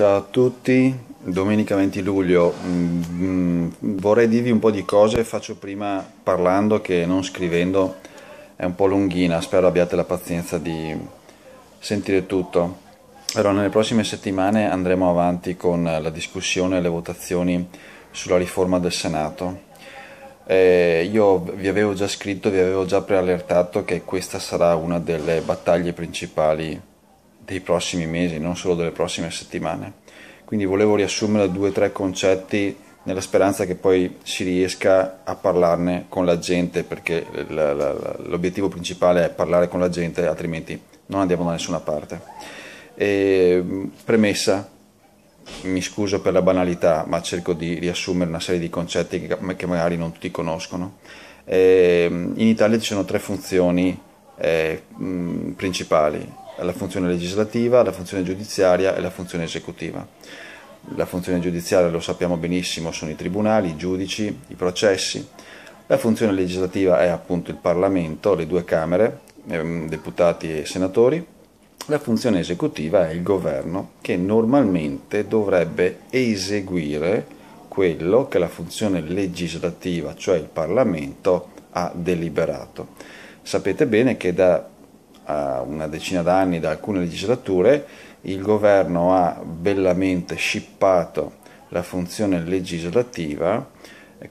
Ciao a tutti, domenica 20 luglio mm, mm, vorrei dirvi un po' di cose, faccio prima parlando che non scrivendo, è un po' lunghina, spero abbiate la pazienza di sentire tutto. Allora, nelle prossime settimane andremo avanti con la discussione e le votazioni sulla riforma del Senato. Eh, io vi avevo già scritto, vi avevo già preallertato che questa sarà una delle battaglie principali dei prossimi mesi, non solo delle prossime settimane. Quindi volevo riassumere due o tre concetti nella speranza che poi si riesca a parlarne con la gente, perché la, la, la, l'obiettivo principale è parlare con la gente, altrimenti non andiamo da nessuna parte. E, premessa, mi scuso per la banalità, ma cerco di riassumere una serie di concetti che, che magari non tutti conoscono. E, in Italia ci sono tre funzioni eh, principali la funzione legislativa, la funzione giudiziaria e la funzione esecutiva. La funzione giudiziaria, lo sappiamo benissimo, sono i tribunali, i giudici, i processi. La funzione legislativa è appunto il Parlamento, le due Camere, ehm, deputati e senatori. La funzione esecutiva è il governo che normalmente dovrebbe eseguire quello che la funzione legislativa, cioè il Parlamento, ha deliberato. Sapete bene che da una decina d'anni da alcune legislature, il governo ha bellamente scippato la funzione legislativa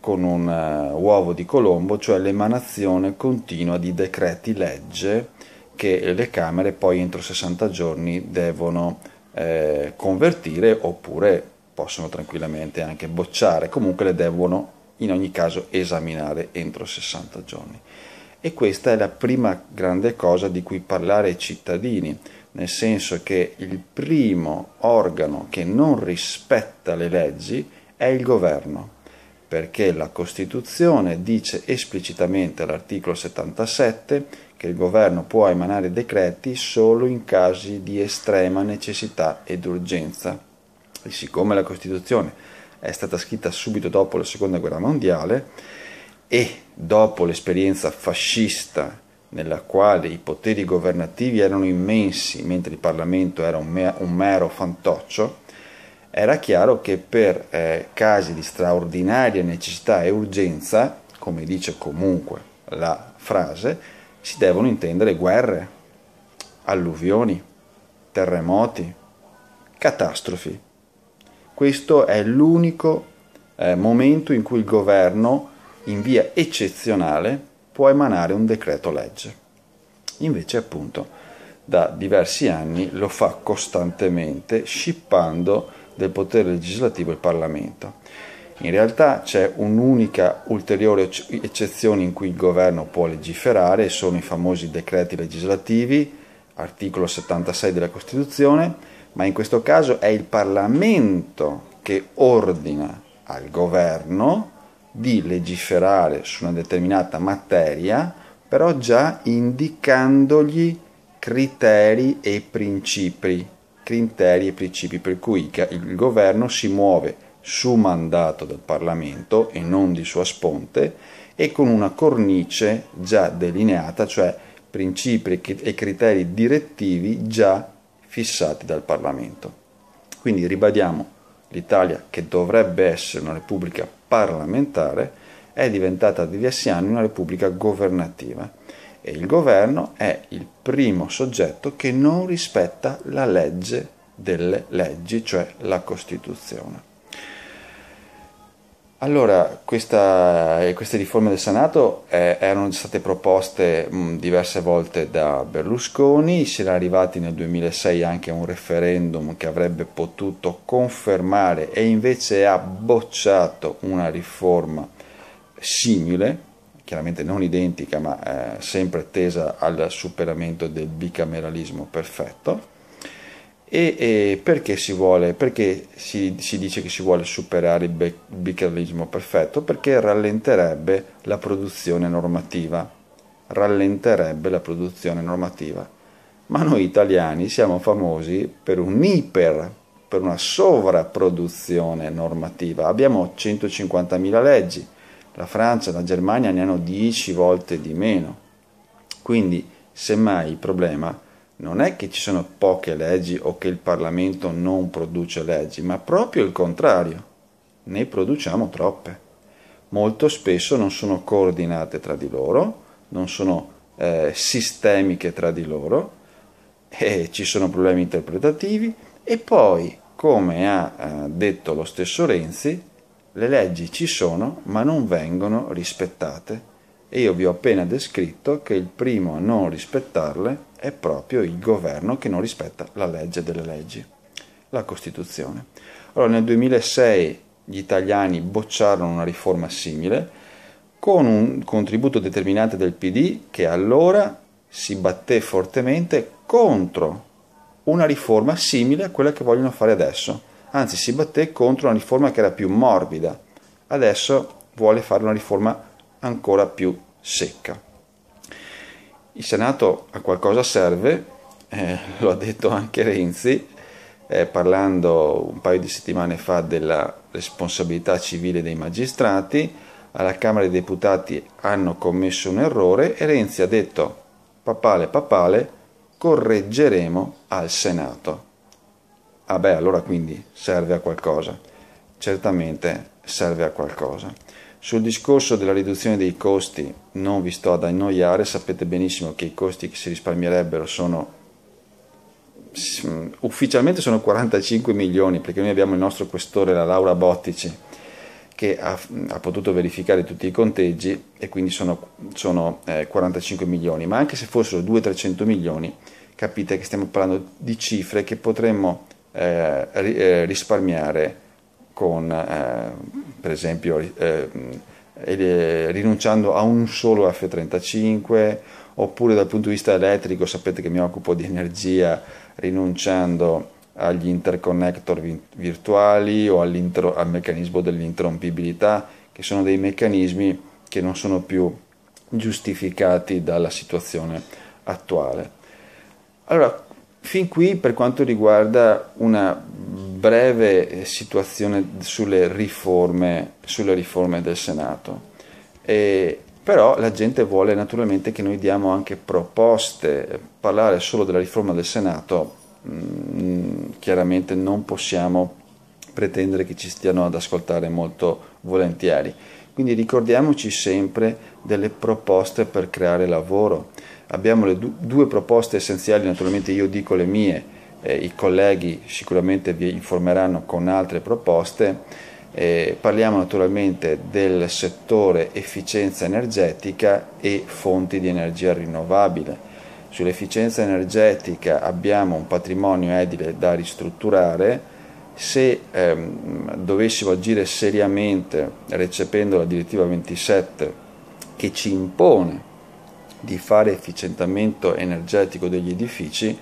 con un eh, uovo di Colombo, cioè l'emanazione continua di decreti legge che le Camere poi entro 60 giorni devono eh, convertire oppure possono tranquillamente anche bocciare, comunque le devono in ogni caso esaminare entro 60 giorni. E questa è la prima grande cosa di cui parlare ai cittadini, nel senso che il primo organo che non rispetta le leggi è il governo, perché la Costituzione dice esplicitamente all'articolo 77 che il governo può emanare decreti solo in casi di estrema necessità ed urgenza. E siccome la Costituzione è stata scritta subito dopo la Seconda Guerra Mondiale e dopo l'esperienza fascista nella quale i poteri governativi erano immensi mentre il Parlamento era un, me- un mero fantoccio, era chiaro che per eh, casi di straordinaria necessità e urgenza, come dice comunque la frase, si devono intendere guerre, alluvioni, terremoti, catastrofi. Questo è l'unico eh, momento in cui il governo in via eccezionale può emanare un decreto legge. Invece appunto da diversi anni lo fa costantemente scippando del potere legislativo il Parlamento. In realtà c'è un'unica ulteriore eccezione in cui il governo può legiferare, sono i famosi decreti legislativi, articolo 76 della Costituzione, ma in questo caso è il Parlamento che ordina al governo di legiferare su una determinata materia, però già indicandogli criteri e principi, criteri e principi per cui il governo si muove su mandato del Parlamento e non di sua sponte e con una cornice già delineata, cioè principi e criteri direttivi già fissati dal Parlamento. Quindi ribadiamo l'Italia che dovrebbe essere una repubblica parlamentare, è diventata da diversi anni una repubblica governativa e il governo è il primo soggetto che non rispetta la legge delle leggi, cioè la Costituzione. Allora, questa, eh, queste riforme del Senato eh, erano state proposte mh, diverse volte da Berlusconi, si era arrivati nel 2006 anche a un referendum che avrebbe potuto confermare e invece ha bocciato una riforma simile, chiaramente non identica ma eh, sempre tesa al superamento del bicameralismo perfetto e, e perché, si, vuole, perché si, si dice che si vuole superare il, be- perfetto? Perché rallenterebbe la produzione normativa. Rallenterebbe la produzione normativa. Ma noi italiani siamo famosi per un iper, per una sovrapproduzione normativa. Abbiamo 150.000 leggi, la Francia, la Germania ne hanno 10 volte di meno. Quindi, semmai il problema è non è che ci sono poche leggi o che il Parlamento non produce leggi, ma proprio il contrario, ne produciamo troppe. Molto spesso non sono coordinate tra di loro, non sono eh, sistemiche tra di loro, e ci sono problemi interpretativi e poi, come ha eh, detto lo stesso Renzi, le leggi ci sono ma non vengono rispettate e io vi ho appena descritto che il primo a non rispettarle è proprio il governo che non rispetta la legge delle leggi, la Costituzione. Allora nel 2006 gli italiani bocciarono una riforma simile con un contributo determinante del PD che allora si batté fortemente contro una riforma simile a quella che vogliono fare adesso, anzi si batté contro una riforma che era più morbida, adesso vuole fare una riforma ancora più secca. Il Senato a qualcosa serve, eh, lo ha detto anche Renzi, eh, parlando un paio di settimane fa della responsabilità civile dei magistrati, alla Camera dei Deputati hanno commesso un errore e Renzi ha detto papale papale correggeremo al Senato. Ah beh, allora quindi serve a qualcosa. Certamente serve a qualcosa. Sul discorso della riduzione dei costi non vi sto ad annoiare, sapete benissimo che i costi che si risparmierebbero sono mm, ufficialmente sono 45 milioni perché noi abbiamo il nostro questore, la Laura Bottici, che ha, mm, ha potuto verificare tutti i conteggi e quindi sono, sono eh, 45 milioni, ma anche se fossero 200-300 milioni capite che stiamo parlando di cifre che potremmo eh, eh risparmiare con, eh, per esempio, eh, eh rinunciando a un solo F35, oppure dal punto di vista elettrico, sapete che mi occupo di energia, rinunciando agli interconnector virtuali o al meccanismo dell'interrompibilità, che sono dei meccanismi che non sono più giustificati dalla situazione attuale. Allora, fin qui per quanto riguarda una breve situazione sulle riforme, sulle riforme del Senato. E, però la gente vuole naturalmente che noi diamo anche proposte, parlare solo della riforma del Senato mh, mm, chiaramente non possiamo pretendere che ci stiano ad ascoltare molto volentieri. Quindi ricordiamoci sempre delle proposte per creare lavoro. Abbiamo le du- due proposte essenziali, naturalmente io dico le mie, eh, i colleghi sicuramente vi informeranno con altre proposte. Eh, parliamo naturalmente del settore efficienza energetica e fonti di energia rinnovabile. Sull'efficienza energetica abbiamo un patrimonio edile da ristrutturare. Se ehm, dovessimo agire seriamente recependo la direttiva 27 che ci impone di fare efficientamento energetico degli edifici,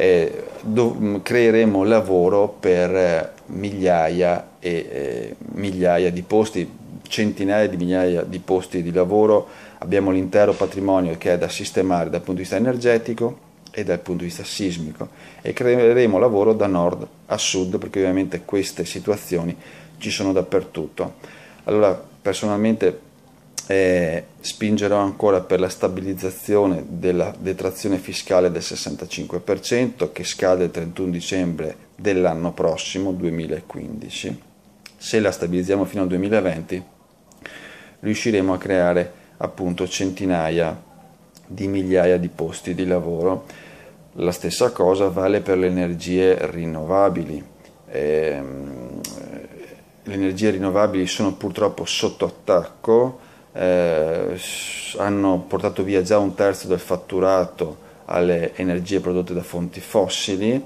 eh, do, mm, creeremo lavoro per eh, migliaia e eh, migliaia di posti, centinaia di migliaia di posti di lavoro, abbiamo l'intero patrimonio che è da sistemare dal punto di vista energetico e dal punto di vista sismico e creeremo lavoro da nord a sud perché ovviamente queste situazioni ci sono dappertutto. Allora personalmente eh, spingerò ancora per la stabilizzazione della detrazione fiscale del 65% che scade il 31 dicembre dell'anno prossimo 2015. Se la stabilizziamo fino al 2020 riusciremo a creare appunto centinaia di migliaia di posti di lavoro. La stessa cosa vale per le energie rinnovabili. Eh, le energie rinnovabili sono purtroppo sotto attacco eh, hanno portato via già un terzo del fatturato alle energie prodotte da fonti fossili.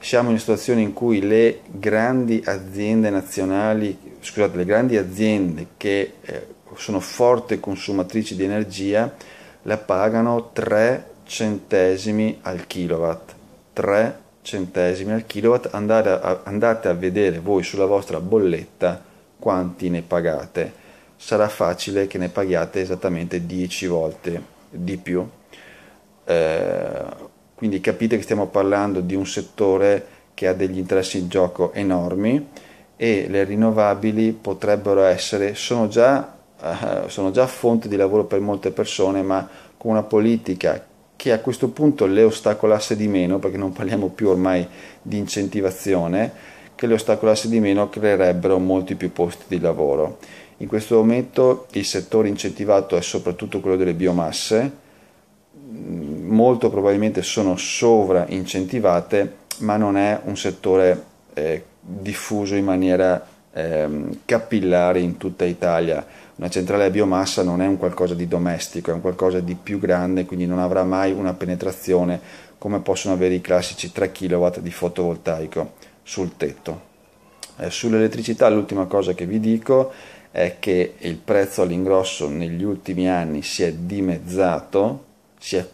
Siamo in una situazione in cui le grandi aziende nazionali, scusate, le grandi aziende che eh, sono forti consumatrici di energia la pagano 3 centesimi al kilowatt. 3 centesimi al kilowatt, andate a, andate a vedere voi sulla vostra bolletta quanti ne pagate sarà facile che ne paghiate esattamente 10 volte di più. Eh, quindi capite che stiamo parlando di un settore che ha degli interessi in gioco enormi e le rinnovabili potrebbero essere, sono già, eh, sono già fonte di lavoro per molte persone, ma con una politica che a questo punto le ostacolasse di meno, perché non parliamo più ormai di incentivazione, che le ostacolasse di meno creerebbero molti più posti di lavoro. In questo momento il settore incentivato è soprattutto quello delle biomasse, mm, molto probabilmente sono sovra incentivate, ma non è un settore eh, diffuso in maniera eh, capillare in tutta Italia. Una centrale a biomassa non è un qualcosa di domestico, è un qualcosa di più grande, quindi non avrà mai una penetrazione come possono avere i classici 3 kW di fotovoltaico sul tetto. Eh, Sull'elettricità l'ultima cosa che vi dico è che il prezzo all'ingrosso negli ultimi anni si è dimezzato, si è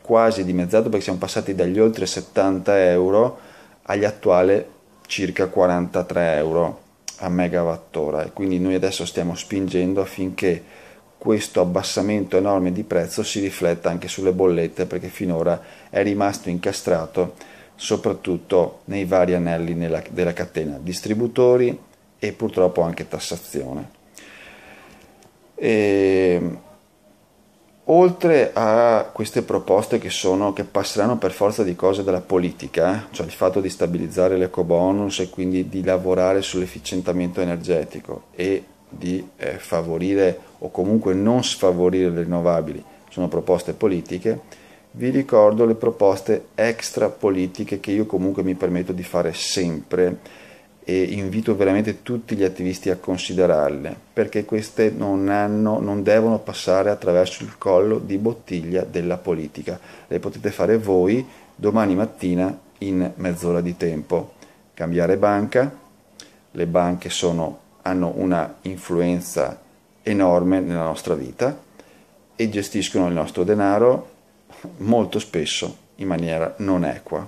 quasi dimezzato perché siamo passati dagli oltre 70 euro agli attuali circa 43 euro a megawattora e quindi noi adesso stiamo spingendo affinché questo abbassamento enorme di prezzo si rifletta anche sulle bollette perché finora è rimasto incastrato soprattutto nei vari anelli nella, della catena distributori e purtroppo anche tassazione. E, ehm, oltre a queste proposte che, sono, che passeranno per forza di cose dalla politica, cioè il fatto di stabilizzare l'ecobonus e quindi di lavorare sull'efficientamento energetico e di eh, favorire o comunque non sfavorire le rinnovabili, sono proposte politiche, vi ricordo le proposte extra politiche che io comunque mi permetto di fare sempre e invito veramente tutti gli attivisti a considerarle, perché queste non, hanno, non devono passare attraverso il collo di bottiglia della politica. Le potete fare voi domani mattina in mezz'ora di tempo. Cambiare banca, le banche sono, hanno una influenza enorme nella nostra vita e gestiscono il nostro denaro molto spesso in maniera non equa,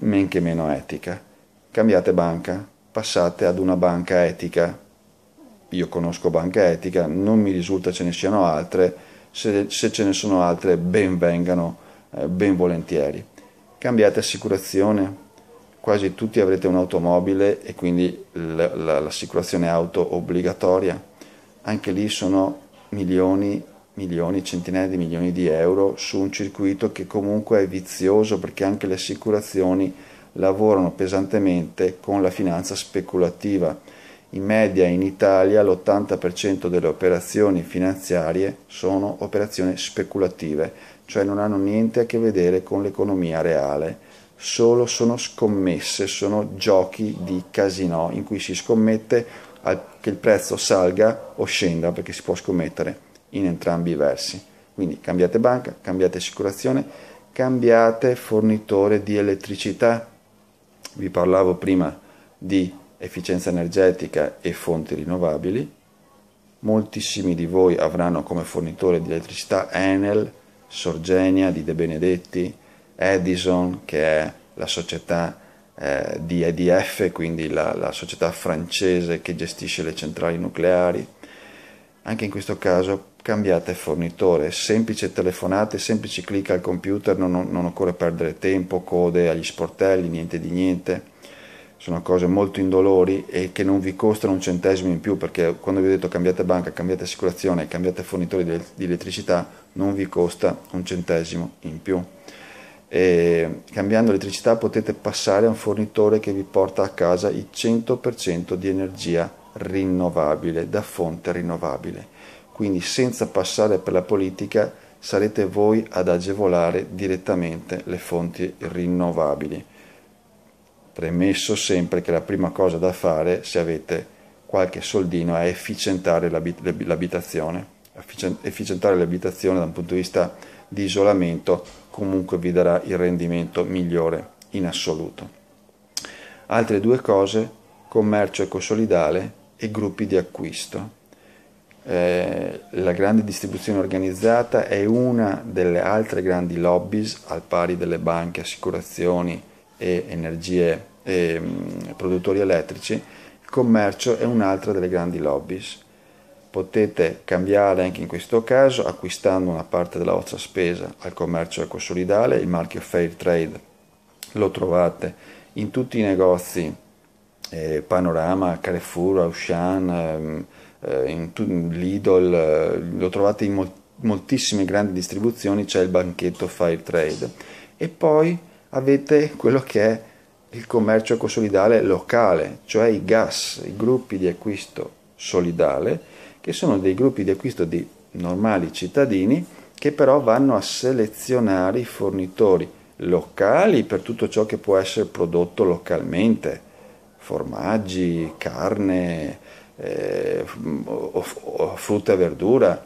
men che meno etica cambiate banca, passate ad una banca etica. Io conosco banca etica, non mi risulta ce ne siano altre, se, se ce ne sono altre ben vengano, eh, ben volentieri. Cambiate assicurazione, quasi tutti avrete un'automobile e quindi l'assicurazione auto obbligatoria. Anche lì sono milioni, milioni, centinaia di milioni di euro su un circuito che comunque è vizioso perché anche le assicurazioni lavorano pesantemente con la finanza speculativa. In media in Italia l'80% delle operazioni finanziarie sono operazioni speculative, cioè non hanno niente a che vedere con l'economia reale, solo sono scommesse, sono giochi di casino in cui si scommette che il prezzo salga o scenda perché si può scommettere in entrambi i versi. Quindi cambiate banca, cambiate assicurazione, cambiate fornitore di elettricità vi parlavo prima di efficienza energetica e fonti rinnovabili. Moltissimi di voi avranno come fornitore di elettricità Enel, Sorgenia di De Benedetti, Edison, che è la società eh, di EDF, quindi la, la società francese che gestisce le centrali nucleari. Anche in questo caso cambiate fornitore, semplice telefonate, semplici clic al computer, non, non, occorre perdere tempo, code agli sportelli, niente di niente, sono cose molto indolori e che non vi costano un centesimo in più perché quando vi ho detto cambiate banca, cambiate assicurazione, cambiate fornitore di elettricità non vi costa un centesimo in più. E cambiando elettricità potete passare a un fornitore che vi porta a casa il 100% di energia rinnovabile, da fonte rinnovabile quindi senza passare per la politica sarete voi ad agevolare direttamente le fonti rinnovabili. Premesso sempre che la prima cosa da fare se avete qualche soldino è efficientare l'abitazione. Efficientare l'abitazione da un punto di vista di isolamento comunque vi darà il rendimento migliore in assoluto. Altre due cose, commercio ecosolidale e gruppi di acquisto eh, la grande distribuzione organizzata è una delle altre grandi lobbies al pari delle banche, assicurazioni e energie e mm, produttori elettrici. Il commercio è un'altra delle grandi lobbies. Potete cambiare anche in questo caso acquistando una parte della vostra spesa al commercio ecosolidale, il marchio Fair Trade lo trovate in tutti i negozi eh, Panorama, Carrefour, Auchan, ehm, eh, in Lidl, eh, lo trovate in moltissime grandi distribuzioni, c'è il banchetto Fairtrade. E poi avete quello che è il commercio ecosolidale locale, cioè i GAS, i gruppi di acquisto solidale, che sono dei gruppi di acquisto di normali cittadini che però vanno a selezionare i fornitori locali per tutto ciò che può essere prodotto localmente, formaggi, carne, eh, o, o frutta e verdura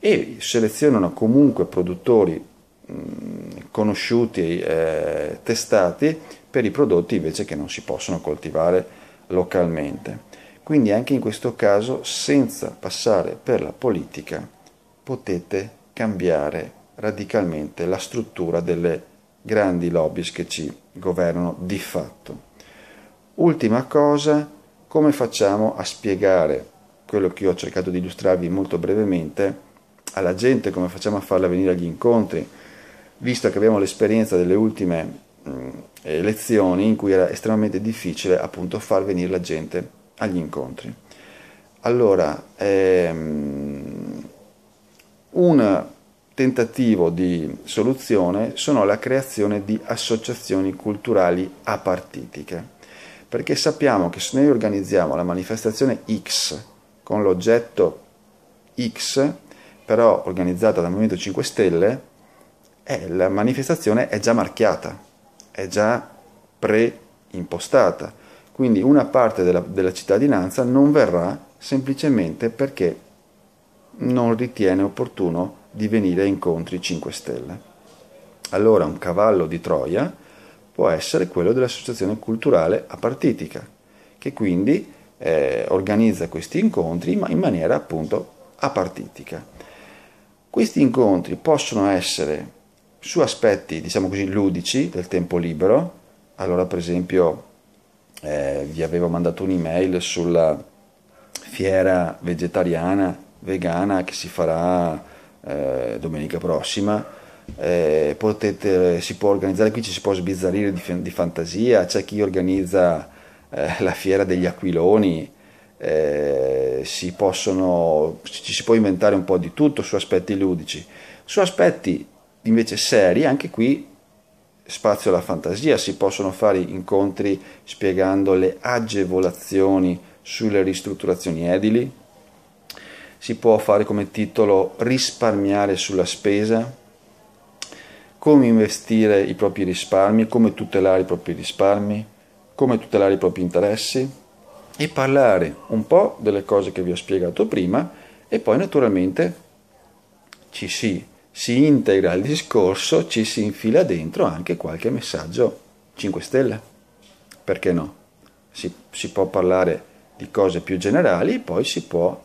e selezionano comunque produttori mh, conosciuti, eh, testati per i prodotti invece che non si possono coltivare localmente. Quindi anche in questo caso, senza passare per la politica, potete cambiare radicalmente la struttura delle grandi lobby che ci governano di fatto. Ultima cosa, come facciamo a spiegare quello che ho cercato di illustrarvi molto brevemente alla gente, come facciamo a farla venire agli incontri, visto che abbiamo l'esperienza delle ultime mh, mm, elezioni in cui era estremamente difficile appunto far venire la gente agli incontri. Allora, ehm, un tentativo di soluzione sono la creazione di associazioni culturali apartitiche perché sappiamo che se noi organizziamo la manifestazione X con l'oggetto X, però organizzata dal Movimento 5 Stelle, eh, la manifestazione è già marchiata, è già preimpostata. Quindi una parte della, della cittadinanza non verrà semplicemente perché non ritiene opportuno di venire a incontri 5 Stelle. Allora un cavallo di Troia può essere quello dell'associazione culturale apartitica, che quindi eh, organizza questi incontri ma in maniera appunto apartitica. Questi incontri possono essere su aspetti, diciamo così, ludici del tempo libero. Allora, per esempio, eh, vi avevo mandato un'email sulla fiera vegetariana, vegana che si farà eh, domenica prossima eh, potete, si può organizzare qui, ci si può sbizzarrire di, di fantasia, c'è chi organizza eh, la fiera degli aquiloni, eh, si possono, ci si può inventare un po' di tutto su aspetti ludici. Su aspetti invece seri, anche qui spazio alla fantasia, si possono fare incontri spiegando le agevolazioni sulle ristrutturazioni edili, si può fare come titolo risparmiare sulla spesa, come investire i propri risparmi, come tutelare i propri risparmi, come tutelare i propri interessi e parlare un po' delle cose che vi ho spiegato prima e poi naturalmente ci si, si integra al discorso, ci si infila dentro anche qualche messaggio 5 stelle, perché no? Si, si può parlare di cose più generali, poi si può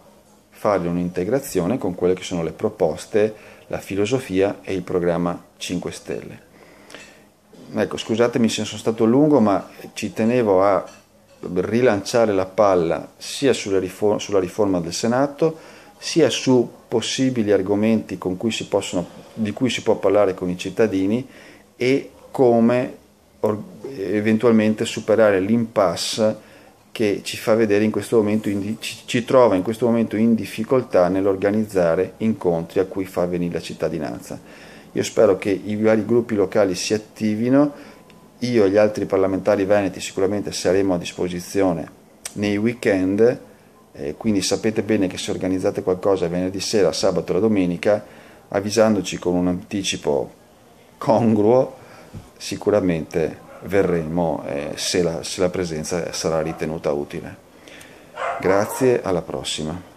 fare un'integrazione con quelle che sono le proposte la filosofia e il programma 5 Stelle. Ecco, scusatemi se sono stato lungo, ma ci tenevo a rilanciare la palla sia sulla riforma, sulla riforma del Senato, sia su possibili argomenti cui possono, di cui si può parlare con i cittadini e come eventualmente superare l'impasse che ci fa vedere in questo momento, in, ci, ci trova in questo momento in difficoltà nell'organizzare incontri a cui fa venire la cittadinanza. Io spero che i vari gruppi locali si attivino, io e gli altri parlamentari veneti sicuramente saremo a disposizione nei weekend, eh, quindi sapete bene che se organizzate qualcosa venerdì sera, sabato o domenica, avvisandoci con un anticipo congruo, sicuramente verremo eh, se, la, se la presenza sarà ritenuta utile. Grazie, alla prossima.